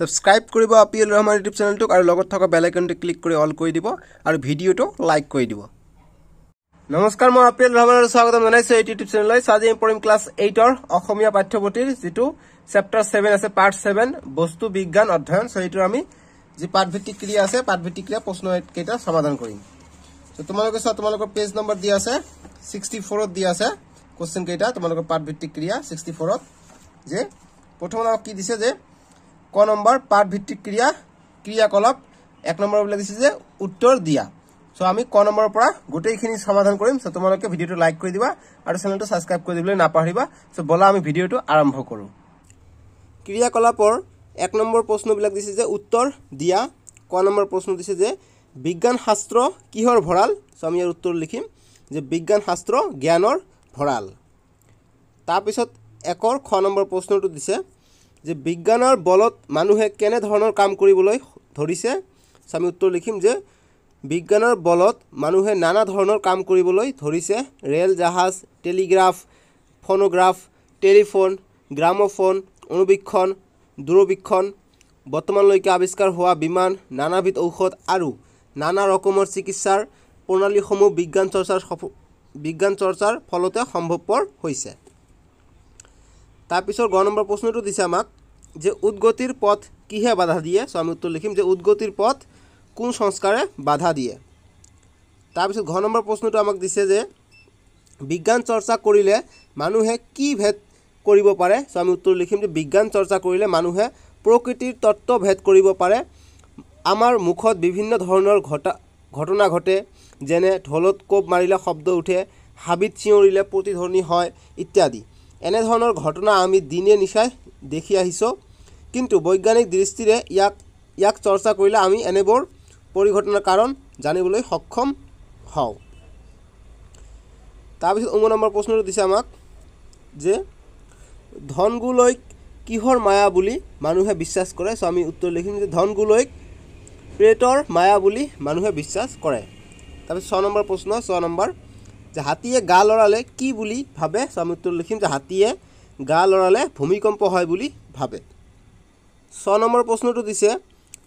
subscribe কৰিব আপিএল Rahman YouTube চেনেলটোক আৰু লগত থকা বেল আইকনটো ক্লিক কৰি অল কৰি দিব আৰু ভিডিঅ'টো লাইক কৰি দিব নমস্কাৰ মই আপিএল ৰহমানলৈ স্বাগতম জনাইছোঁ এই ইউটিউব চেনেললৈ আজি আমি পঢ়িম ক্লাছ এইটৰ অসমীয়া পাঠ্যপুথিৰ যিটো চেপ্টাৰ ছেভেন আছে পাৰ্ট ছেভেন বস্তু বিজ্ঞান অধ্যয়ন চ' এইটোৰ আমি যি পাঠভিত্তিক ক্ৰিয়া আছে পাঠভিত্তিক ক্ৰিয়া প্ৰশ্নকেইটা সমাধান কৰিম চ' তোমালোকে চোৱা তোমালোকৰ পেজ নম্বৰ দিয়া আছে ছিক্সটি ফ'ৰত দিয়া আছে কুৱেশ্যনকেইটা তোমালোকৰ পাঠভিত্তিক ক্ৰিয়া ছিক্সটি ফ'ৰত যে প্ৰথমতে আমাক কি দিছে যে ক নম্বৰ পাঠ ভিত্তিক ক্ৰিয়া ক্ৰিয়াকলাপ এক নম্বৰবিলাক দিছে যে উত্তৰ দিয়া চ' আমি ক নম্বৰৰ পৰা গোটেইখিনি সমাধান কৰিম চ' তোমালোকে ভিডিঅ'টো লাইক কৰি দিবা আৰু চেনেলটো ছাবস্ক্ৰাইব কৰি দিবলৈ নাপাহৰিবা চ' বলা আমি ভিডিঅ'টো আৰম্ভ কৰোঁ ক্ৰিয়াকলাপৰ এক নম্বৰ প্ৰশ্নবিলাক দিছে যে উত্তৰ দিয়া ক নম্বৰ প্ৰশ্ন দিছে যে বিজ্ঞান শাস্ত্ৰ কিহৰ ভঁৰাল চ' আমি ইয়াৰ উত্তৰ লিখিম যে বিজ্ঞান শাস্ত্ৰ জ্ঞানৰ ভঁৰাল তাৰপিছত একৰ খ নম্বৰ প্ৰশ্নটো দিছে যে বিজ্ঞানৰ বলত মানুহে কেনেধৰণৰ কাম কৰিবলৈ ধৰিছে আমি উত্তৰ লিখিম যে বিজ্ঞানৰ বলত মানুহে নানা ধৰণৰ কাম কৰিবলৈ ধৰিছে ৰেল জাহাজ টেলিগ্ৰাফ ফনোগ্ৰাফ টেলিফোন গ্ৰামোফোন অণুবীক্ষণ দূৰবীক্ষণ বৰ্তমানলৈকে আৱিষ্কাৰ হোৱা বিমান নানাবিধ ঔষধ আৰু নানা ৰকমৰ চিকিৎসাৰ প্ৰণালীসমূহ বিজ্ঞান চৰ্চাৰ সফ বিজ্ঞান চৰ্চাৰ ফলতে সম্ভৱপৰ হৈছে তাৰপিছৰ গ নম্বৰ প্ৰশ্নটো দিছে আমাক যে উদ্গতিৰ পথ কিহে বাধা দিয়ে চ' আমি উত্তৰ লিখিম যে উদ্গতিৰ পথ কোন সংস্কাৰে বাধা দিয়ে তাৰপিছত ঘ নম্বৰ প্ৰশ্নটো আমাক দিছে যে বিজ্ঞান চৰ্চা কৰিলে মানুহে কি ভেদ কৰিব পাৰে চ' আমি উত্তৰ লিখিম যে বিজ্ঞান চৰ্চা কৰিলে মানুহে প্ৰকৃতিৰ তত্ত্ব ভেদ কৰিব পাৰে আমাৰ মুখত বিভিন্ন ধৰণৰ ঘটা ঘটনা ঘটে যেনে ঢোলত কোপ মাৰিলে শব্দ উঠে হাবিত চিঞৰিলে প্ৰতিধ্বনি হয় ইত্যাদি এনেধৰণৰ ঘটনা আমি দিনে নিশাই দেখি আহিছোঁ কিন্তু বৈজ্ঞানিক দৃষ্টিৰে ইয়াক ইয়াক চৰ্চা কৰিলে আমি এনেবোৰ পৰিঘটনাৰ কাৰণ জানিবলৈ সক্ষম হওঁ তাৰপিছত উম নম্বৰ প্ৰশ্নটো দিছে আমাক যে ধনগুলৈ কিহৰ মায়া বুলি মানুহে বিশ্বাস কৰে চ' আমি উত্তৰ লিখিম যে ধনগুলৈ প্ৰেটৰ মায়া বুলি মানুহে বিশ্বাস কৰে তাৰপিছত ছয় নম্বৰ প্ৰশ্ন ছয় নম্বৰ যে হাতীয়ে গা লৰালে কি বুলি ভাবে আমি উত্তৰ লিখিম যে হাতীয়ে গা লৰালে ভূমিকম্প হয় বুলি ভাবে ছয় নম্বৰ প্ৰশ্নটো দিছে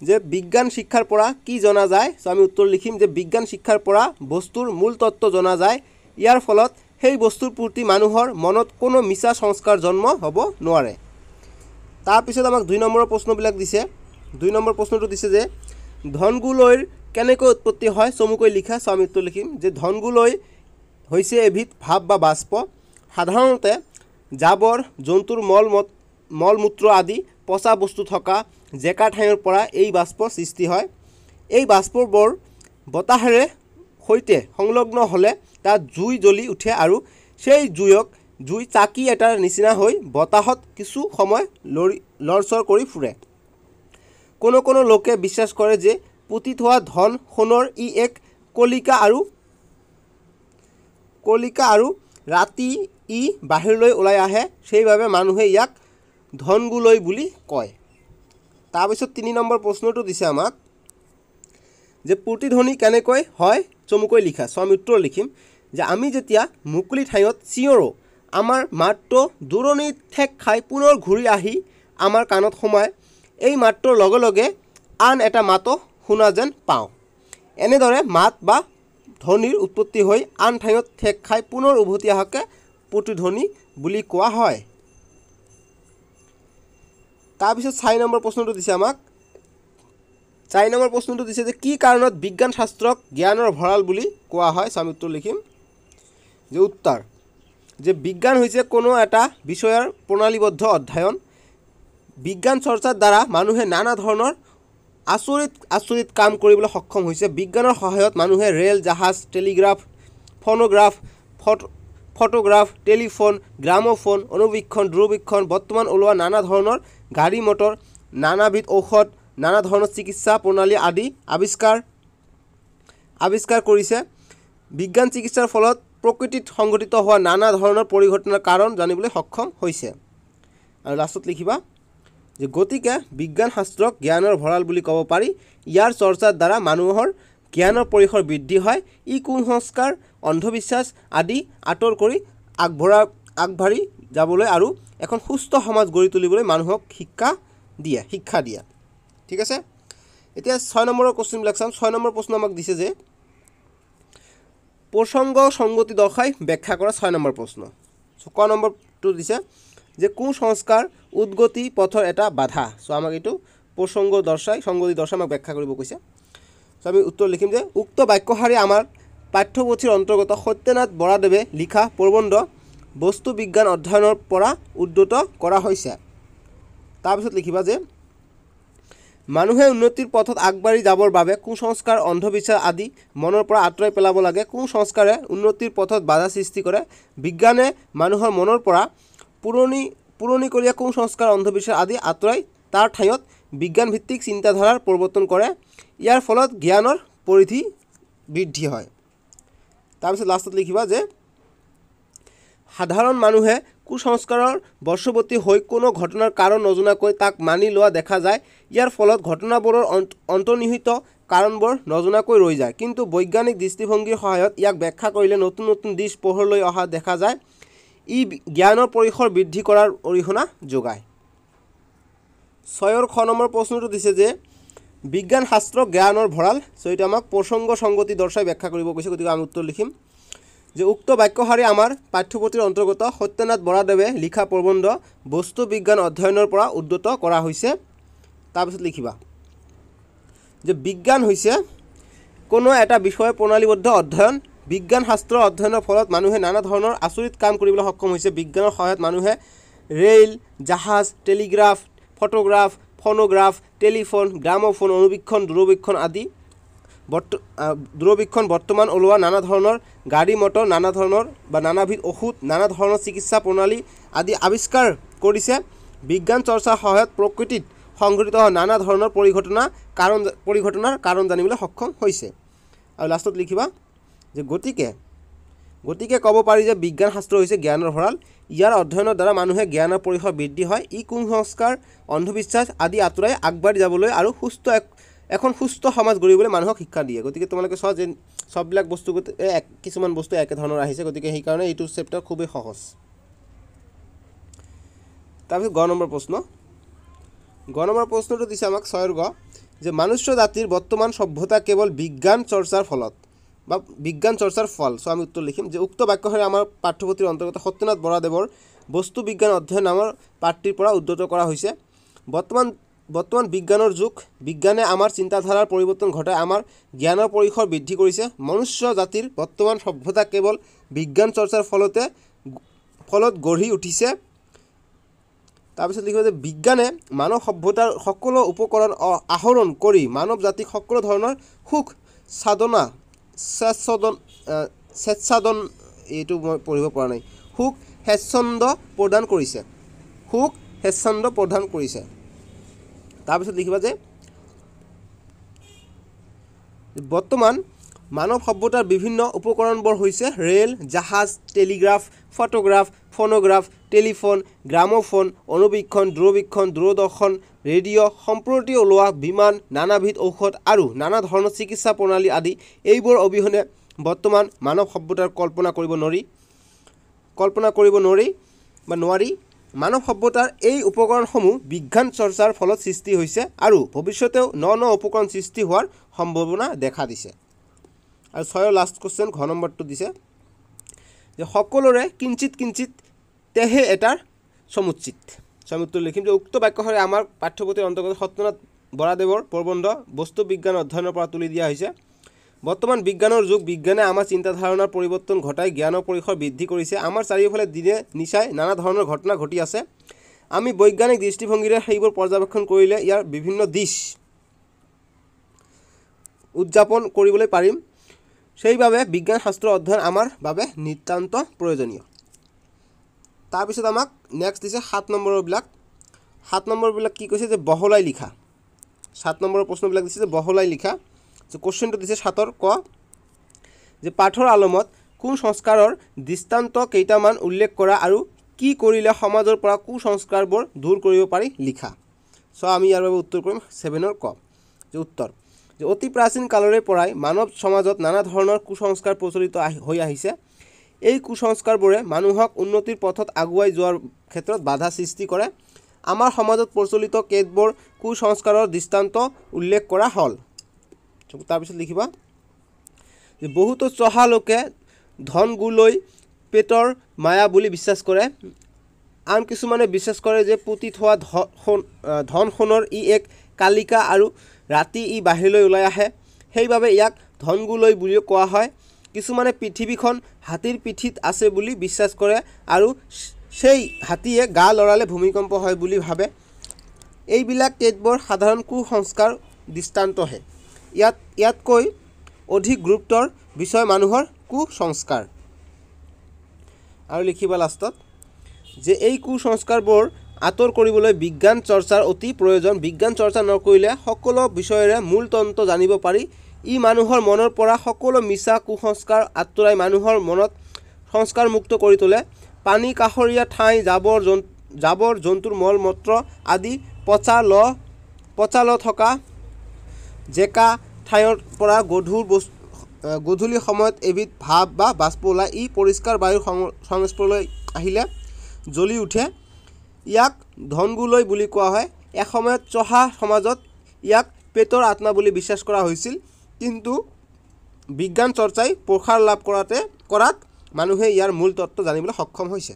যে বিজ্ঞান শিক্ষাৰ পৰা কি জনা যায় চ' আমি উত্তৰ লিখিম যে বিজ্ঞান শিক্ষাৰ পৰা বস্তুৰ মূল তত্ত্ব জনা যায় ইয়াৰ ফলত সেই বস্তুৰ প্ৰতি মানুহৰ মনত কোনো মিছা সংস্কাৰ জন্ম হ'ব নোৱাৰে তাৰপিছত আমাক দুই নম্বৰৰ প্ৰশ্নবিলাক দিছে দুই নম্বৰ প্ৰশ্নটো দিছে যে ধনগুলৈৰ কেনেকৈ উৎপত্তি হয় চমুকৈ লিখা চ' আমি উত্তৰ লিখিম যে ধনগুলৈ হৈছে এবিধ ভাৱ বা বাষ্প সাধাৰণতে জাবৰ জন্তুৰ মল মল মূত্ৰ আদি পচা বস্তু থকা জেকা ঠাইৰ পৰা এই বাষ্প সৃষ্টি হয় এই বাষ্পবোৰ বতাহেৰে সৈতে সংলগ্ন হ'লে তাত জুই জ্বলি উঠে আৰু সেই জুইক জুই চাকি এটাৰ নিচিনা হৈ বতাহত কিছু সময় লৰি লৰচৰ কৰি ফুৰে কোনো কোনো লোকে বিশ্বাস কৰে যে পুতি থোৱা ধন সোণৰ ই এক কলিকা আৰু কলিকা আৰু ৰাতি ই বাহিৰলৈ ওলাই আহে সেইবাবে মানুহে ইয়াক ধনগুলৈ বুলি কয় তাৰপিছত তিনি নম্বৰ প্ৰশ্নটো দিছে আমাক যে প্ৰতিধ্বনি কেনেকৈ হয় চমুকৈ লিখা চ' আমি উত্তৰ লিখিম যে আমি যেতিয়া মুকলি ঠাইত চিঞৰো আমাৰ মাতটো দূৰণিত ঠেক খাই পুনৰ ঘূৰি আহি আমাৰ কাণত সোমায় এই মাতটোৰ লগে লগে আন এটা মাতো শুনা যেন পাওঁ এনেদৰে মাত বা ধ্বনিৰ উৎপত্তি হৈ আন ঠাইত ঠেক খাই পুনৰ উভতি অহাকে প্ৰতিধ্বনি বুলি কোৱা হয় তাৰপিছত চাৰি নম্বৰ প্ৰশ্নটো দিছে আমাক চাৰি নম্বৰ প্ৰশ্নটো দিছে যে কি কাৰণত বিজ্ঞান শাস্ত্ৰক জ্ঞানৰ ভঁৰাল বুলি কোৱা হয় স্বামী উত্তৰ লিখিম যে উত্তৰ যে বিজ্ঞান হৈছে কোনো এটা বিষয়ৰ প্ৰণালীবদ্ধ অধ্যয়ন বিজ্ঞান চৰ্চাৰ দ্বাৰা মানুহে নানা ধৰণৰ আচৰিত আচৰিত কাম কৰিবলৈ সক্ষম হৈছে বিজ্ঞানৰ সহায়ত মানুহে ৰে'ল জাহাজ টেলিগ্ৰাফ ফ'নগ্ৰাফ ফট ফটোগ্ৰাফ টেলিফোন গ্ৰামোফোন অনুবীক্ষণ দূৰবীক্ষণ বৰ্তমান ওলোৱা নানা ধৰণৰ গাড়ী মটৰ নানাবিধ ঔষধ নানা ধৰণৰ চিকিৎসা প্ৰণালী আদি আৱিষ্কাৰ আৱিষ্কাৰ কৰিছে বিজ্ঞান চিকিৎসাৰ ফলত প্ৰকৃতিত সংঘটিত হোৱা নানা ধৰণৰ পৰিঘটনাৰ কাৰণ জানিবলৈ সক্ষম হৈছে আৰু লাষ্টত লিখিবা গতিকে বিজ্ঞান শাস্ত্ৰক জ্ঞানৰ ভঁৰাল বুলি ক'ব পাৰি ইয়াৰ চৰ্চাৰ দ্বাৰা মানুহৰ জ্ঞানৰ পৰিসৰ বৃদ্ধি হয় ই কুসংস্কাৰ অন্ধবিশ্বাস আদি আঁতৰ কৰি আগবঢ়া আগবাঢ়ি যাবলৈ আৰু এখন সুস্থ সমাজ গঢ়ি তুলিবলৈ মানুহক শিক্ষা দিয়ে শিক্ষা দিয়ে ঠিক আছে এতিয়া ছয় নম্বৰৰ কুৱেশ্যনবিলাক চাম ছয় নম্বৰ প্ৰশ্ন আমাক দিছে যে প্ৰসংগ সংগতি দৰ্শাই ব্যাখ্যা কৰা ছয় নম্বৰ প্ৰশ্ন ক নম্বৰটো দিছে যে কু সংস্কাৰ উদ্গতি পথৰ এটা বাধা চ' আমাক এইটো প্ৰসংগ দৰ্শাই সংগতি দৰ্শাই আমাক ব্যাখ্যা কৰিব কৈছে চ' আমি উত্তৰ লিখিম যে উক্ত বাক্যশাৰী আমাৰ পাঠ্যপুথিৰ অন্তৰ্গত সত্যনাথ বৰাদেৱে লিখা প্ৰবন্ধ বস্তু বিজ্ঞান অধ্যয়নৰ পৰা উদ্ধত কৰা হৈছে তাৰপিছত লিখিবা যে মানুহে উন্নতিৰ পথত আগবাঢ়ি যাবৰ বাবে কুসংস্কাৰ অন্ধবিশ্বাস আদি মনৰ পৰা আঁতৰাই পেলাব লাগে কুসংস্কাৰে উন্নতিৰ পথত বাধা সৃষ্টি কৰে বিজ্ঞানে মানুহৰ মনৰ পৰা পুৰণি পুৰণি কলীয়া কু সংস্কাৰ অন্ধবিশ্বাস আদি আঁতৰাই তাৰ ঠাইত বিজ্ঞানভিত্তিক চিন্তাধাৰাৰ পৰিৱৰ্তন কৰে ইয়াৰ ফলত জ্ঞানৰ পৰিধি বৃদ্ধি হয় তাৰপিছত লাষ্টত লিখিবা যে সাধাৰণ মানুহে কু সংস্কাৰৰ বৰ্ষৱৰ্তী হৈ কোনো ঘটনাৰ কাৰণ নজনাকৈ তাক মানি লোৱা দেখা যায় ইয়াৰ ফলত ঘটনাবোৰৰ অন্তৰ্নিহিত কাৰণবোৰ নজনাকৈ ৰৈ যায় কিন্তু বৈজ্ঞানিক দৃষ্টিভংগীৰ সহায়ত ইয়াক ব্যাখ্যা কৰিলে নতুন নতুন দিশ পোহৰলৈ অহা দেখা যায় ই জ্ঞানৰ পৰিসৰ বৃদ্ধি কৰাৰ অৰিহণা যোগায় ছয়ৰ খ নম্বৰ প্ৰশ্নটো দিছে যে বিজ্ঞান শাস্ত্ৰ জ্ঞানৰ ভঁৰাল চৈতে আমাক প্ৰসংগ সংগতি দৰ্শাই ব্যাখ্যা কৰিব কৈছে গতিকে আমি উত্তৰ লিখিম যে উক্ত বাক্যশাৰী আমাৰ পাঠ্যপুথিৰ অন্তৰ্গত সত্যনাথ বৰাদেৱে লিখা প্ৰবন্ধ বস্তু বিজ্ঞান অধ্যয়নৰ পৰা উদ্যত কৰা হৈছে তাৰপিছত লিখিবা যে বিজ্ঞান হৈছে কোনো এটা বিষয় প্ৰণালীবদ্ধ অধ্যয়ন বিজ্ঞান শাস্ত্ৰ অধ্যয়নৰ ফলত মানুহে নানা ধৰণৰ আচৰিত কাম কৰিবলৈ সক্ষম হৈছে বিজ্ঞানৰ সহায়ত মানুহে ৰেল জাহাজ telegraph photograph phonograph telephone gramophone অনুবীক্ষণ দূৰবীক্ষণ আদি বৰ্ত দূৰবীক্ষণ বৰ্তমান ওলোৱা নানা ধৰণৰ গাড়ী মটৰ নানা ধৰণৰ বা নানাবিধ ঔষধ নানা ধৰণৰ চিকিৎসা প্ৰণালী আদি আৱিষ্কাৰ কৰিছে বিজ্ঞান চৰ্চাৰ সহায়ত প্ৰকৃতিত সংঘটিত হোৱা নানা ধৰণৰ পৰিঘটনা কাৰণ পৰিঘটনাৰ কাৰণ জানিবলৈ সক্ষম হৈছে আৰু লাষ্টত লিখিবা যে গতিকে গতিকে ক'ব পাৰি যে বিজ্ঞান শাস্ত্ৰ হৈছে জ্ঞানৰ ভঁৰাল ইয়াৰ অধ্যয়নৰ দ্বাৰা মানুহে জ্ঞানৰ পৰিসৰ বৃদ্ধি হয় ই কুসংস্কাৰ অন্ধবিশ্বাস আদি আঁতৰাই আগবাঢ়ি যাবলৈ আৰু সুস্থ এক এখন সুস্থ সমাজ গঢ়িবলৈ মানুহক শিক্ষা দিয়ে গতিকে তোমালোকে চোৱা যে চববিলাক বস্তু কিছুমান বস্তু একেধৰণৰ আহিছে গতিকে সেইকাৰণে এইটো চেপ্টাৰ খুবেই সহজ তাৰপিছত গ নম্বৰ প্ৰশ্ন গ নম্বৰ প্ৰশ্নটো দিছে আমাক স্বৰ্গ যে মানুষ্য জাতিৰ বৰ্তমান সভ্যতা কেৱল বিজ্ঞান চৰ্চাৰ ফলত বা বিজ্ঞান চৰ্চাৰ ফল চ' আমি উত্তৰ লিখিম যে উক্ত বাক্যখনে আমাৰ পাঠ্যপুথিৰ অন্তৰ্গত সত্যনাথ বৰাদেৱৰ বস্তু বিজ্ঞান অধ্যয়ন নামৰ পাঠটিৰ পৰা উদ্ধত কৰা হৈছে বৰ্তমান বৰ্তমান বিজ্ঞানৰ যুগ বিজ্ঞানে আমাৰ চিন্তাধাৰাৰ পৰিৱৰ্তন ঘটাই আমাৰ জ্ঞানৰ পৰিসৰ বৃদ্ধি কৰিছে মনুষ্য জাতিৰ বৰ্তমান সভ্যতা কেৱল বিজ্ঞান চৰ্চাৰ ফলতে ফলত গঢ়ি উঠিছে তাৰপিছত লিখিব যে বিজ্ঞানে মানৱ সভ্যতাৰ সকলো উপকৰণ আহৰণ কৰি মানৱ জাতিক সকলো ধৰণৰ সুখ সাধনা স্বেচ্ছদন স্বেচ্ছাদন এইটো মই পঢ়িব পৰা নাই সুখ স্বেচ্ছন্দ প্ৰদান কৰিছে সুখ স্বেচ্ছন্দ প্ৰদান কৰিছে তাৰপিছত দেখিবা যে বৰ্তমান মানৱ সভ্যতাৰ বিভিন্ন উপকৰণবোৰ হৈছে ৰেল জাহাজ telegraph photograph phonograph telephone gramophone অনুবীক্ষণ দূৰবীক্ষণ দূৰদৰ্শন ৰেডিঅ' সম্প্ৰতি ওলোৱা বিমান নানাবিধ ঔষধ আৰু নানা ধৰণৰ চিকিৎসা প্ৰণালী আদি এইবোৰ অবিহনে বৰ্তমান মানৱ সভ্যতাৰ কল্পনা কৰিব নোৱাৰি কল্পনা কৰিব নোৱাৰি বা নোৱাৰি মানৱ সভ্যতাৰ এই উপকৰণসমূহ বিজ্ঞান চৰ্চাৰ ফলত সৃষ্টি হৈছে আৰু ভৱিষ্যতেও ন ন উপকৰণ সৃষ্টি হোৱাৰ সম্ভাৱনা দেখা দিছে আৰু ছয় লাষ্ট কুৱেশ্যন ঘ নম্বৰটো দিছে যে সকলোৰে কিঞ্চিত কিঞ্চিত তেহে এটাৰ সমুচিত আমি উত্তৰ লিখিম যে উক্ত বাক্যষাৰে আমাৰ পাঠ্যপুথিৰ অন্তৰ্গত সত্যনাথ বৰাদেৱৰ প্ৰবন্ধ বস্তু বিজ্ঞান অধ্যয়নৰ পৰা তুলি দিয়া হৈছে বৰ্তমান বিজ্ঞানৰ যুগ বিজ্ঞানে আমাৰ চিন্তা ধাৰণাৰ পৰিৱৰ্তন ঘটাই জ্ঞানৰ পৰিসৰ বৃদ্ধি কৰিছে আমাৰ চাৰিওফালে দিনে নিচাই নানা ধৰণৰ ঘটনা ঘটি আছে আমি বৈজ্ঞানিক দৃষ্টিভংগীৰে সেইবোৰ পৰ্যবেক্ষণ কৰিলে ইয়াৰ বিভিন্ন দিশ উদযাপন কৰিবলৈ পাৰিম সেইবাবে বিজ্ঞান শাস্ত্ৰ অধ্যয়ন আমাৰ বাবে নিতান্ত প্ৰয়োজনীয় তাৰপিছত আমাক নেক্সট দিছে সাত নম্বৰৰবিলাক সাত নম্বৰবিলাক কি কৈছে যে বহলাই লিখা সাত নম্বৰৰ প্ৰশ্নবিলাক দিছে যে বহলাই লিখা যে কুৱেশ্যনটো দিছে সাতৰ ক যে পাঠৰ আলমত কোন সংস্কাৰৰ দৃষ্টান্ত কেইটামান উল্লেখ কৰা আৰু কি কৰিলে সমাজৰ পৰা কুসংস্কাৰবোৰ দূৰ কৰিব পাৰি লিখা চ' আমি ইয়াৰ বাবে উত্তৰ কৰিম ছেভেনৰ ক যে উত্তৰ যে অতি প্ৰাচীন কালৰে পৰাই মানৱ সমাজত নানা ধৰণৰ কুসংস্কাৰ প্ৰচলিত আহি হৈ আহিছে এই কুসংস্কাৰবোৰে মানুহক উন্নতিৰ পথত আগুৱাই যোৱাৰ ক্ষেত্ৰত বাধা সৃষ্টি কৰে আমাৰ সমাজত প্ৰচলিত কেতবোৰ কুসংস্কাৰৰ দৃষ্টান্ত উল্লেখ কৰা হ'ল তাৰপিছত লিখিবা যে বহুতো চহা লোকে ধন গুলৈ পেটৰ মায়া বুলি বিশ্বাস কৰে আন কিছুমানে বিশ্বাস কৰে যে পুতি থোৱা ধন সোণৰ ই এক কালিকা আৰু ৰাতি ই বাহিৰলৈ ওলাই আহে সেইবাবে ইয়াক ধন গুলৈ বুলিও কোৱা হয় কিছুমানে পৃথিৱীখন হাতীৰ পিঠিত আছে বুলি বিশ্বাস কৰে আৰু সেই হাতীয়ে গা লৰালে ভূমিকম্প হয় বুলি ভাবে এইবিলাক কেতবোৰ সাধাৰণ কু কুসংস্কাৰ দৃষ্টান্তহে ইয়াত ইয়াতকৈ অধিক গুৰুত্বৰ বিষয় মানুহৰ কু কুসংস্কাৰ আৰু লিখিব লাষ্টত যে এই কু কুসংস্কাৰবোৰ আঁতৰ কৰিবলৈ বিজ্ঞান চৰ্চাৰ অতি প্ৰয়োজন বিজ্ঞান চৰ্চা নকৰিলে সকলো বিষয়েৰে তন্ত্ৰ জানিব পাৰি ই মানুহৰ মনৰ পৰা সকলো মিছা কু সংস্কাৰ আঁতৰাই মানুহৰ মনত সংস্কাৰমুক্ত কৰি তোলে পানী কাষৰীয়া ঠাই জাবৰ জন্তু জাবৰ জন্তুৰ মল মত্ৰ আদি পচা ল পচা ল থকা জেকা ঠাইৰ পৰা গধুৰ বস্তু গধূলি সময়ত এবিধ ভাৱ বা বাষ্প ওলায় ই পৰিষ্কাৰ বায়ুৰ সং সংস্পৰ্শলৈ আহিলে জ্বলি উঠে ইয়াক ধনগুলৈ বুলি কোৱা হয় এসময়ত চহা সমাজত ইয়াক পেটৰ আত্মা বুলি বিশ্বাস কৰা হৈছিল কিন্তু বিজ্ঞান চৰ্চাই প্ৰসাৰ লাভ কৰাতে কৰাত মানুহে ইয়াৰ মূল তত্ত্ব জানিবলৈ সক্ষম হৈছে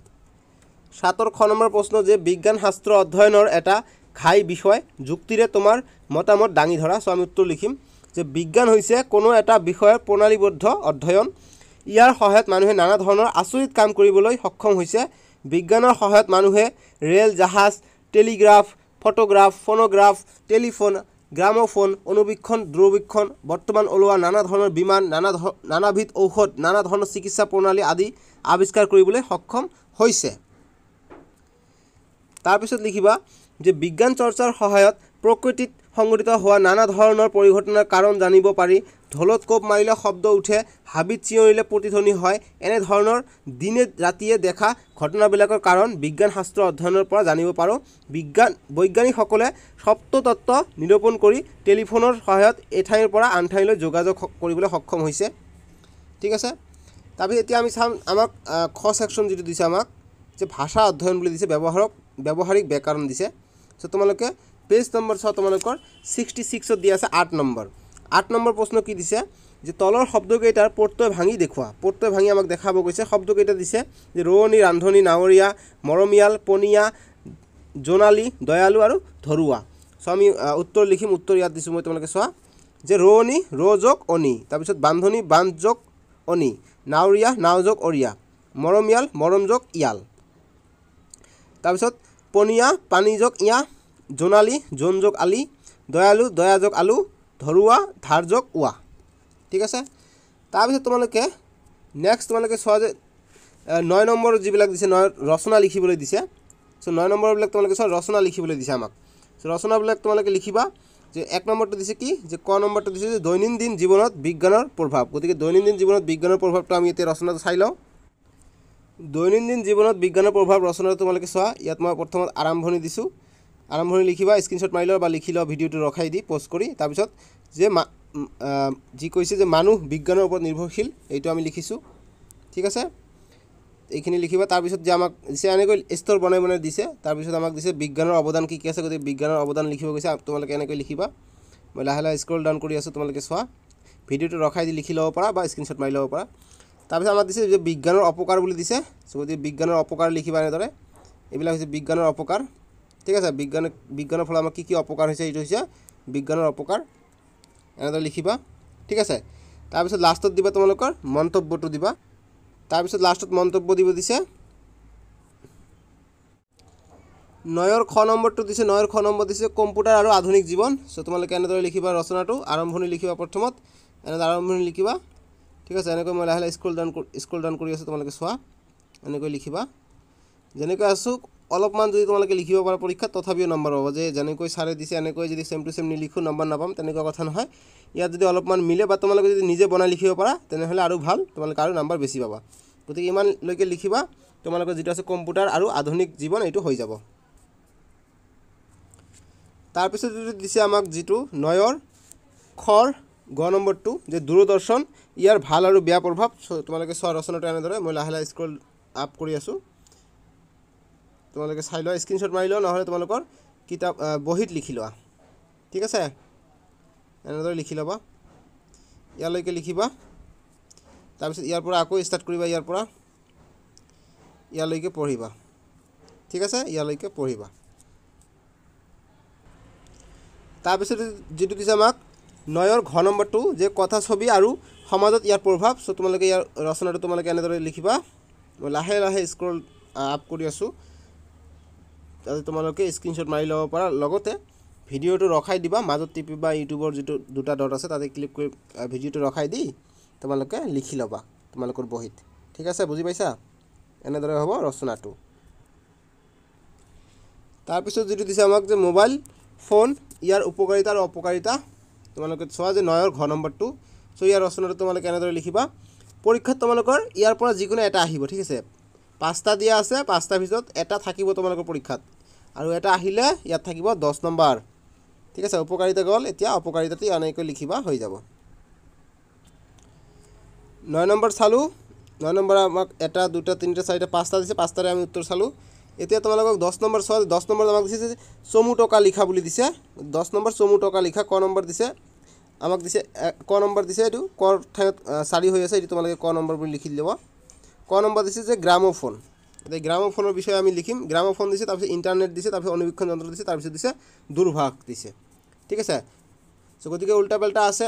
ছাত্ৰৰ খ নম্বৰ প্ৰশ্ন যে বিজ্ঞান শাস্ত্ৰ অধ্যয়নৰ এটা ঘাই বিষয় যুক্তিৰে তোমাৰ মতামত দাঙি ধৰা চ' আমি উত্তৰ লিখিম যে বিজ্ঞান হৈছে কোনো এটা বিষয়ৰ প্ৰণালীবদ্ধ অধ্যয়ন ইয়াৰ সহায়ত মানুহে নানা ধৰণৰ আচৰিত কাম কৰিবলৈ সক্ষম হৈছে বিজ্ঞানৰ সহায়ত মানুহে ৰে'ল জাহাজ telegraph photograph phonograph telephone gramophone অনুবীক্ষণ দূৰবীক্ষণ বৰ্তমান ওলোৱা নানা ধৰণৰ বিমান নানা নানাবিধ ঔষধ নানা ধৰণৰ চিকিৎসা প্ৰণালী আদি আৱিষ্কাৰ কৰিবলৈ সক্ষম হৈছে তাৰপিছত লিখিবা যে বিজ্ঞান চৰ্চাৰ সহায়ত প্ৰকৃতিত সংঘটিত হোৱা নানা ধৰণৰ পৰিঘটনাৰ কাৰণ জানিব পাৰি ঢোলত কোপ মাৰিলে শব্দ উঠে হাবিত চিঞৰিলে প্ৰতিধ্বনি হয় এনেধৰণৰ দিনে ৰাতিয়ে দেখা ঘটনাবিলাকৰ কাৰণ বিজ্ঞান শাস্ত্ৰ অধ্যয়নৰ পৰা জানিব পাৰোঁ বিজ্ঞান বৈজ্ঞানিকসকলে সপ্ততত্ত্ব নিৰূপণ কৰি টেলিফোনৰ সহায়ত এঠাইৰ পৰা আন ঠাইলৈ যোগাযোগ কৰিবলৈ সক্ষম হৈছে ঠিক আছে তাৰপিছত এতিয়া আমি চাম আমাক খ ছেকশ্যন যিটো দিছে আমাক যে ভাষা অধ্যয়ন বুলি দিছে ব্যৱহাৰক ব্যৱহাৰিক ব্যাকৰণ দিছে চ' তোমালোকে পেজ নম্বৰ চাওঁ তোমালোকৰ ছিক্সটি ছিক্সত দিয়া আছে আঠ নম্বৰ আঠ নম্বৰ প্ৰশ্ন কি দিছে যে তলৰ শব্দকেইটাৰ পৰ্তয় ভাঙি দেখুওৱা পৰ্তয় ভাঙি আমাক দেখাব গৈছে শব্দকেইটা দিছে যে ৰোৱনী ৰান্ধনি নাৱৰীয়া মৰমীয়াল পনীয়া জোনালী দয়ালু আৰু ধৰুৱা চ' আমি উত্তৰ লিখিম উত্তৰ ইয়াত দিছোঁ মই তোমালোকে চোৱা যে ৰোৱনী ৰজক অনি তাৰপিছত বান্ধনী বান্ধযক অনি নাৱৰীয়া নাওজক অৰিয়া মৰমীয়াল মৰমজক ইয়াল তাৰপিছত পনীয়া পানীজক ইয়াৰ জোনালী যোগ আলি দয়ালু দয়া যোগ আলু ধৰুৱা ধাৰ যোগ ওৱা ঠিক আছে তাৰপিছত তোমালোকে নেক্সট তোমালোকে চোৱা যে নয় নম্বৰ যিবিলাক দিছে নয় ৰচনা লিখিবলৈ দিছে চ' নয় নম্বৰবিলাক তোমালোকে চোৱা ৰচনা লিখিবলৈ দিছে আমাক চ' ৰচনাবিলাক তোমালোকে লিখিবা যে এক নম্বৰটো দিছে কি যে ক নম্বৰটো দিছে যে দৈনন্দিন জীৱনত বিজ্ঞানৰ প্ৰভাৱ গতিকে দৈনন্দিন জীৱনত বিজ্ঞানৰ প্ৰভাৱটো আমি এতিয়া ৰচনাটো চাই লওঁ দৈনন্দিন জীৱনত বিজ্ঞানৰ প্ৰভাৱ ৰচনাটো তোমালোকে চোৱা ইয়াত মই প্ৰথমত আৰম্ভণি দিছোঁ আৰম্ভণি লিখিবা স্ক্ৰীনশ্বট মাৰি লোৱা বা লিখি লোৱা ভিডিঅ'টো ৰখাই দি পষ্ট কৰি তাৰপিছত যে যি কৈছে যে মানুহ বিজ্ঞানৰ ওপৰত নিৰ্ভৰশীল এইটো আমি লিখিছোঁ ঠিক আছে এইখিনি লিখিবা তাৰপিছত যে আমাক দিছে এনেকৈ ষ্ট'ৰ বনাই বনাই দিছে তাৰপিছত আমাক দিছে বিজ্ঞানৰ অৱদান কি কি আছে গতিকে বিজ্ঞানৰ অৱদান লিখিব গৈছে তোমালোকে এনেকৈ লিখিবা মই লাহে লাহে স্ক্ৰল ডাউন কৰি আছোঁ তোমালোকে চোৱা ভিডিঅ'টো ৰখাই দি লিখি ল'ব পাৰা বা স্ক্ৰীনশ্বট মাৰি ল'ব পাৰা তাৰপিছত আমাক দিছে যে বিজ্ঞানৰ অপকাৰ বুলি দিছে চ' গতিকে বিজ্ঞানৰ অপকাৰ লিখিবা এনেদৰে এইবিলাক হৈছে বিজ্ঞানৰ অপকাৰ ঠিক আছে বিজ্ঞান বিজ্ঞানৰ ফলত আমাৰ কি কি অপকাৰ হৈছে এইটো হৈছে বিজ্ঞানৰ অপকাৰ এনেদৰে লিখিবা ঠিক আছে তাৰপিছত লাষ্টত দিবা তোমালোকৰ মন্তব্যটো দিবা তাৰপিছত লাষ্টত মন্তব্য দিব দিছে নয়ৰ খ নম্বৰটো দিছে নয়ৰ খ নম্বৰ দিছে কম্পিউটাৰ আৰু আধুনিক জীৱন চ' তোমালোকে এনেদৰে লিখিবা ৰচনাটো আৰম্ভণি লিখিবা প্ৰথমত এনেদৰে আৰম্ভণি লিখিবা ঠিক আছে এনেকৈ মই লাহে লাহে স্কুল ডাউন স্কুল ডাউন কৰি আছোঁ তোমালোকে চোৱা এনেকৈ লিখিবা যেনেকৈ আছোঁ অলপমান যদি তোমালোকে লিখিব পাৰা পৰীক্ষাত তথাপিও নম্বৰ পাব যে যেনেকৈ ছাৰে দিছে এনেকৈ যদি চেম টু চেম নিলিখোঁ নম্বৰ নাপাম তেনেকুৱা কথা নহয় ইয়াত যদি অলপমান মিলে বা তোমালোকে যদি নিজে বনাই লিখিব পাৰা তেনেহ'লে আৰু ভাল তোমালোকে আৰু নম্বৰ বেছি পাবা গতিকে ইমানলৈকে লিখিবা তোমালোকৰ যিটো আছে কম্পিউটাৰ আৰু আধুনিক জীৱন এইটো হৈ যাব তাৰপিছত যদি দিছে আমাক যিটো নয়ৰ খৰ গ নম্বৰ নম্বৰটো যে দূৰদৰ্শন ইয়াৰ ভাল আৰু বেয়া প্ৰভাৱ তোমালোকে চোৱা ৰচনাটো এনেদৰে মই লাহে লাহে স্ক্ৰল আপ কৰি আছোঁ তোমালোকে চাই লোৱা স্ক্ৰীনশ্বট মাৰি লোৱা নহ'লে তোমালোকৰ কিতাপ বহীত লিখি লোৱা ঠিক আছে এনেদৰে লিখি ল'বা ইয়ালৈকে লিখিবা তাৰপিছত ইয়াৰ পৰা আকৌ ষ্টাৰ্ট কৰিবা ইয়াৰ পৰা ইয়ালৈকে পঢ়িবা ঠিক আছে ইয়ালৈকে পঢ়িবা তাৰপিছত যিটো দিছে আমাক নয়ৰ ঘ নম্বৰটো যে কথা ছবি আৰু সমাজত ইয়াৰ প্ৰভাৱ চ' তোমালোকে ইয়াৰ ৰচনাটো তোমালোকে এনেদৰে লিখিবা মই লাহে লাহে স্ক্ৰল আপ কৰি আছোঁ আজি তোমালোকে স্ক্ৰীণশ্বট মাৰি ল'ব পাৰা লগতে ভিডিঅ'টো ৰখাই দিবা মাজত টিপি বা ইউটিউবৰ যিটো দুটা ডট আছে তাতে ক্লিক কৰি ভিডিঅ'টো ৰখাই দি তোমালোকে লিখি ল'বা তোমালোকৰ বহীত ঠিক আছে বুজি পাইছা এনেদৰে হ'ব ৰচনাটো তাৰপিছত যিটো দিছে আমাক যে মোবাইল ফোন ইয়াৰ উপকাৰিতা আৰু অপকাৰিতা তোমালোকে চোৱা যে নয়ৰ ঘৰ নম্বৰটো চ' ইয়াৰ ৰচনাটো তোমালোকে এনেদৰে লিখিবা পৰীক্ষাত তোমালোকৰ ইয়াৰ পৰা যিকোনো এটা আহিব ঠিক আছে পাঁচটা দিয়া আছে পাঁচটাৰ ভিতৰত এটা থাকিব তোমালোকৰ পৰীক্ষাত আৰু এটা আহিলে ইয়াত থাকিব দহ নম্বৰ ঠিক আছে উপকাৰিতা গ'ল এতিয়া অপকাৰিতাটো এনেকৈ লিখিবা হৈ যাব নয় নম্বৰ চালোঁ নয় নম্বৰ আমাক এটা দুটা তিনিটা চাৰিটা পাঁচটা দিছে পাঁচটাৰে আমি উত্তৰ চালোঁ এতিয়া তোমালোকক দহ নম্বৰ চোৱা দহ নম্বৰত আমাক দিছে যে চমু টকা লিখা বুলি দিছে দহ নম্বৰ চমু টকা লিখা ক নম্বৰ দিছে আমাক দিছে ক নম্বৰ দিছে এইটো ক ঠাইত চাৰি হৈ আছে এইটো তোমালোকে ক নম্বৰ বুলি লিখি দিব ক নম্বৰ দিছে যে গ্ৰামোফোন এতিয়া গ্ৰামোফোনৰ বিষয়ে আমি লিখিম গ্ৰামোফোন দিছে তাৰপিছত ইণ্টাৰনেট দিছে তাৰপিছত অনুবীক্ষণ যন্ত্ৰ দিছে তাৰপিছত দিছে দূৰভাষ দিছে ঠিক আছে চ' গতিকে উল্টা পাল্টা আছে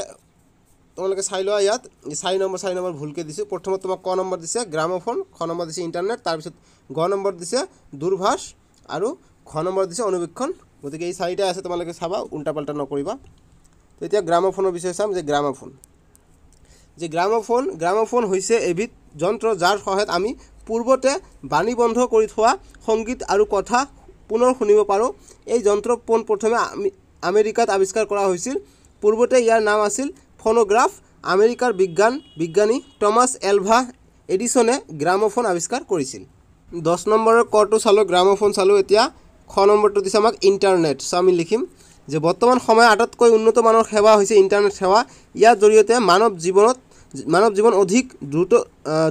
তোমালোকে চাই লোৱা ইয়াত চাৰি নম্বৰ চাৰি নম্বৰ ভুলকৈ দিছোঁ প্ৰথমত তোমাক ক নম্বৰ দিছে গ্ৰামোফোন খ নম্বৰ দিছে ইণ্টাৰনেট তাৰপিছত গ নম্বৰ দিছে দূৰভাষ আৰু খ নম্বৰ দিছে অনুবীক্ষণ গতিকে এই চাৰিটাই আছে তোমালোকে চাবা উল্টা পাল্টা নকৰিবা এতিয়া গ্ৰামোফোনৰ বিষয়ে চাম যে গ্ৰামোফোন যে গ্ৰামোফোন গ্ৰামোফোন হৈছে এবিধ যন্ত্ৰ যাৰ সহায়ত আমি পূৰ্বতে বাণী বন্ধ কৰি থোৱা সংগীত আৰু কথা পুনৰ শুনিব পাৰোঁ এই যন্ত্ৰ পোনপ্ৰথমে আমেৰিকাত আৱিষ্কাৰ কৰা হৈছিল পূৰ্বতে ইয়াৰ নাম আছিল ফ'নগ্ৰাফ আমেৰিকাৰ বিজ্ঞান বিজ্ঞানী টমাছ এলভা এডিছনে গ্ৰামফোন আৱিষ্কাৰ কৰিছিল দহ নম্বৰৰ কৰটো চালোঁ গ্ৰামফোন চালোঁ এতিয়া খ নম্বৰটো দিছে আমাক ইণ্টাৰনেট চ' আমি লিখিম যে বৰ্তমান সময়ত আটাইতকৈ উন্নত মানৰ সেৱা হৈছে ইণ্টাৰনেট সেৱা ইয়াৰ জৰিয়তে মানৱ জীৱনত মানৱ জীৱন অধিক দ্ৰুত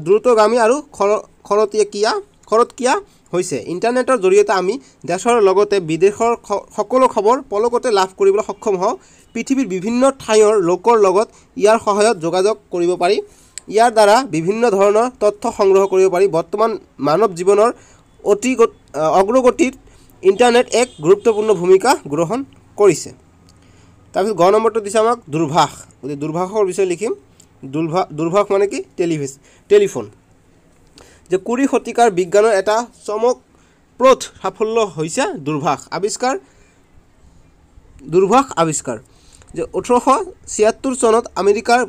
দ্ৰুতগামী আৰু খৰ খৰতীয়াকীয়া খৰতকীয়া হৈছে ইণ্টাৰনেটৰ জৰিয়তে আমি দেশৰ লগতে বিদেশৰ সকলো খবৰ পলকতে লাভ কৰিবলৈ সক্ষম হওঁ পৃথিৱীৰ বিভিন্ন ঠাইৰ লোকৰ লগত ইয়াৰ সহায়ত যোগাযোগ কৰিব পাৰি ইয়াৰ দ্বাৰা বিভিন্ন ধৰণৰ তথ্য সংগ্ৰহ কৰিব পাৰি বৰ্তমান মানৱ জীৱনৰ অতি অগ্ৰগতিত ইণ্টাৰনেট এক গুৰুত্বপূৰ্ণ ভূমিকা গ্ৰহণ কৰিছে তাৰপিছত গ নম্বৰটো দিছে আমাক দুৰ্ভাষ গতিকে দুৰ্ভাষৰ বিষয়ে লিখিম দুৰ্ভা দুৰ্ভাষ মানে কি টেলিভিছ টেলিফোন যে কুৰি শতিকাৰ বিজ্ঞানৰ এটা চমকপ্ৰথ সাফল্য হৈছে দুৰ্ভাষ আৱিষ্কাৰ দুৰ্ভাষ আৱিষ্কাৰ যে ওঠৰশ ছিয়াত্তৰ চনত আমেৰিকাৰ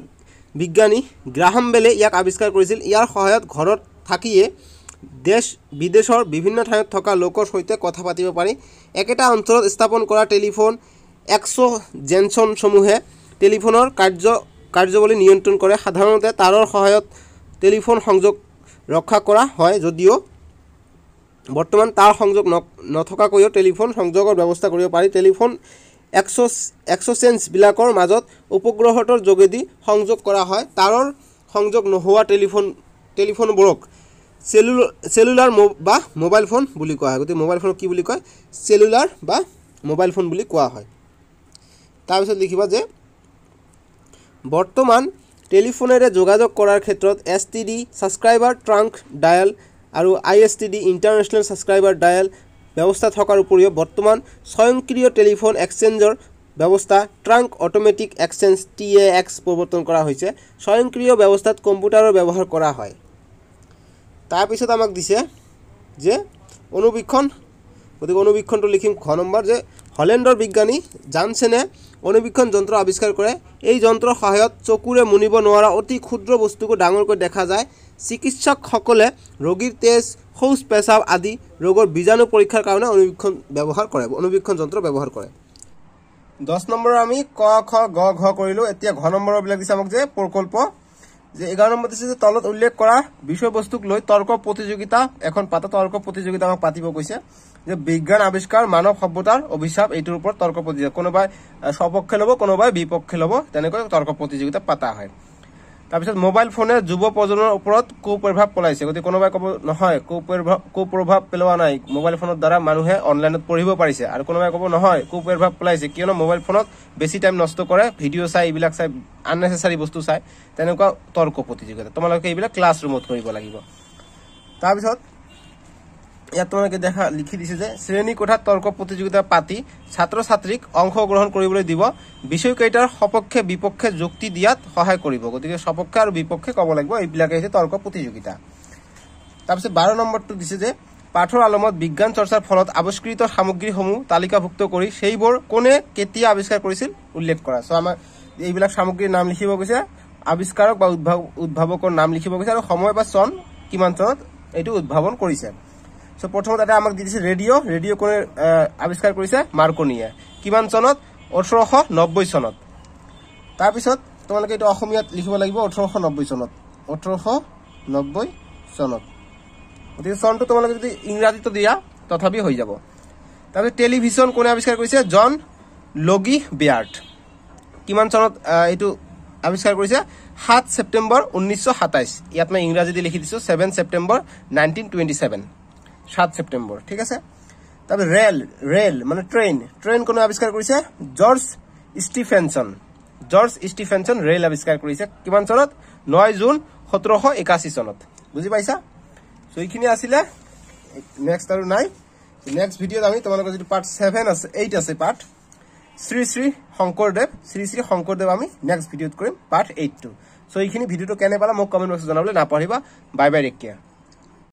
বিজ্ঞানী গ্ৰাহাম বেলে ইয়াক আৱিষ্কাৰ কৰিছিল ইয়াৰ সহায়ত ঘৰত থাকিয়ে দেশ বিদেশৰ বিভিন্ন ঠাইত থকা লোকৰ সৈতে কথা পাতিব পাৰি একেটা অঞ্চলত স্থাপন কৰা টেলিফোন একশ জেনছনসমূহে টেলিফোনৰ কাৰ্য কাৰ্যৱলী নিয়ন্ত্ৰণ কৰে সাধাৰণতে তাঁৰৰ সহায়ত টেলিফোন সংযোগ ৰক্ষা কৰা হয় যদিও বৰ্তমান তাঁৰ সংযোগ ন নথকাকৈও টেলিফোন সংযোগৰ ব্যৱস্থা কৰিব পাৰি টেলিফোন এক্সছ এক্সছেঞ্চবিলাকৰ মাজত উপগ্ৰহটোৰ যোগেদি সংযোগ কৰা হয় তাঁৰৰ সংযোগ নোহোৱা টেলিফোন টেলিফোনবোৰক চেলু চেলুলাৰ ম বা মোবাইল ফোন বুলি কোৱা হয় গতিকে মোবাইল ফোনক কি বুলি কয় চেলুলাৰ বা মোবাইল ফোন বুলি কোৱা হয় তাৰপিছত লিখিবা যে বৰ্তমান টেলিফোনেৰে যোগাযোগ কৰাৰ ক্ষেত্ৰত S T D subscriber trunk dial আৰু I S T D international subscriber dial ব্যৱস্থা থকাৰ উপৰিও বৰ্তমান স্বয়ংক্ৰিয় টেলিফোন এক্সচেঞ্জৰ ব্যৱস্থা trunk automatic exchange T A X প্ৰৱৰ্তন কৰা হৈছে স্বয়ংক্ৰিয় ব্যৱস্থাত কম্পিউটাৰৰ ব্যৱহাৰ কৰা হয় তাৰপিছত আমাক দিছে যে অনুবীক্ষণ গতিকে অনুবীক্ষণটো লিখিম ঘ নম্বৰ যে হলেণ্ডৰ বিজ্ঞানী জানছেনে অনুবীক্ষণ যন্ত্ৰ আৱিষ্কাৰ কৰে এই যন্ত্ৰৰ সহায়ত চকুৰে মুনিব নোৱাৰা অতি ক্ষুদ্ৰ বস্তুকো ডাঙৰকৈ দেখা যায় চিকিৎসকসকলে ৰোগীৰ তেজ শৌচ পেচাব আদি ৰোগৰ বীজাণু পৰীক্ষাৰ কাৰণে অনুবীক্ষণ ব্যৱহাৰ কৰে অনুবীক্ষণ যন্ত্ৰ ব্যৱহাৰ কৰে দহ নম্বৰৰ আমি ক খ গ ঘ কৰিলোঁ এতিয়া ঘ নম্বৰৰ বিলাক দিছে আমাক যে প্ৰকল্প যে নম্বৰ দিছে যে তলত উল্লেখ কৰা বিষয়বস্তুক লৈ তৰ্ক প্ৰতিযোগিতা এখন পাতা তৰ্ক প্ৰতিযোগিতা আমাক পাতিব কৈছে যে বিজ্ঞান আৱিষ্কাৰ মানৱ সভ্যতাৰ অভিশাপ এইটোৰ ওপৰত তৰ্ক প্ৰতিযোগিতা কোনোবাই স্বপক্ষে লব কোনোবাই বিপক্ষে লব তেনেকৈ তৰ্ক প্ৰতিযোগিতা পতা হয় তাৰপিছত মোবাইল ফোনে যুৱ প্ৰজন্মৰ ওপৰত কুপ্ৰভাৱ পেলাইছে গতিকে কোনোবাই ক'ব নহয় কুপ্ৰভাৱ কুপ্ৰভাৱ পেলোৱা নাই মোবাইল ফোনৰ দ্বাৰা মানুহে অনলাইনত পঢ়িব পাৰিছে আৰু কোনোবাই ক'ব নহয় কুপ্ৰভাৱ পেলাইছে কিয়নো মোবাইল ফোনত বেছি টাইম নষ্ট কৰে ভিডিঅ' চাই এইবিলাক চাই আননেচেচাৰী বস্তু চাই তেনেকুৱা তৰ্ক প্ৰতিযোগিতা তোমালোকে এইবিলাক ক্লাছ ৰুমত কৰিব লাগিব তাৰপিছত ইয়াত তোমালোকে দেখা লিখি দিছে যে শ্রেণী কোঠা তর্ক প্রতিযোগিতা পাতি ছাত্র ছাত্রীক অংশগ্রহণ করবলে দিব বিষয়কেইটার সপক্ষে বিপক্ষে যুক্তি দিয়াত সহায় করব গতিকে সপক্ষে আর বিপক্ষে কব লাগবে এইবিলাকে হয়েছে তর্ক প্রতিযোগিতা তারপরে বারো নম্বরটি দিছে যে পাঠর আলমত বিজ্ঞান চর্চার ফলত আবিষ্কৃত সামগ্রী সমূহ তালিকাভুক্ত করে সেইব কোনে কেতিয়া আবিষ্কার করেছিল উল্লেখ করা সো আমার এইবিল সামগ্রীর নাম লিখিব গেছে আবিষ্কারক বা উদ্ভাবকর নাম লিখিব গেছে আর সময় বা চন কিমান চনত এটি উদ্ভাবন করেছে সো প্ৰথমত এটা আমাক দিছে ৰেডিও ৰেডিও কোনে আবিষ্কাৰ কৰিছে মাৰ্কোনিয়ে কিমান চনত ওঠৰশ নব্বৈ চনত তাৰপিছত তোমালোকে এইটো অসমীয়াত লিখিব লাগিব ওঠৰশ নব্বৈ চনত ওঠৰশ নব্বৈ চনত গতিকে চনটো তোমালোকে যদি ইংৰাজীটো দিয়া তথাপি হৈ যাব তাৰপিছত টেলিভিশ্যন কোনে আৱিষ্কাৰ কৰিছে জন লগি কিমান চনত এইটো আৱিষ্কাৰ কৰিছে সাত ছেপ্টেম্বৰ ঊনৈছশ সাতাইছ ইয়াত মই ইংৰাজী লিখি দিছোঁ seven September nineteen twenty seven সাত সেপ্টেম্বর ঠিক আছে তারপর রেল রেল মানে ট্রেন ট্রেন কোন আবিষ্কার করেছে George Stephenson George Stephenson rail আবিষ্কার করেছে কি সনত নয় জুন সতেরোশ একাশি সনত বুঝি পাইছা সেইখানে আসলে নেক্সট আর নাই নেক্সট ভিডিওত আমি তোমালোকে যদি পার্ট সেভেন আছে এইট আছে পার্ট শ্রী শ্রী শঙ্করদেব শ্রী শ্রী শঙ্করদেব আমি নেক্সট ভিডিওত করি পার্ট এইট টু সো এইখানে ভিডিওটা কেন পালা মোক কমেন্ট বক্সে জানাবলে না পারিবা বাই বাই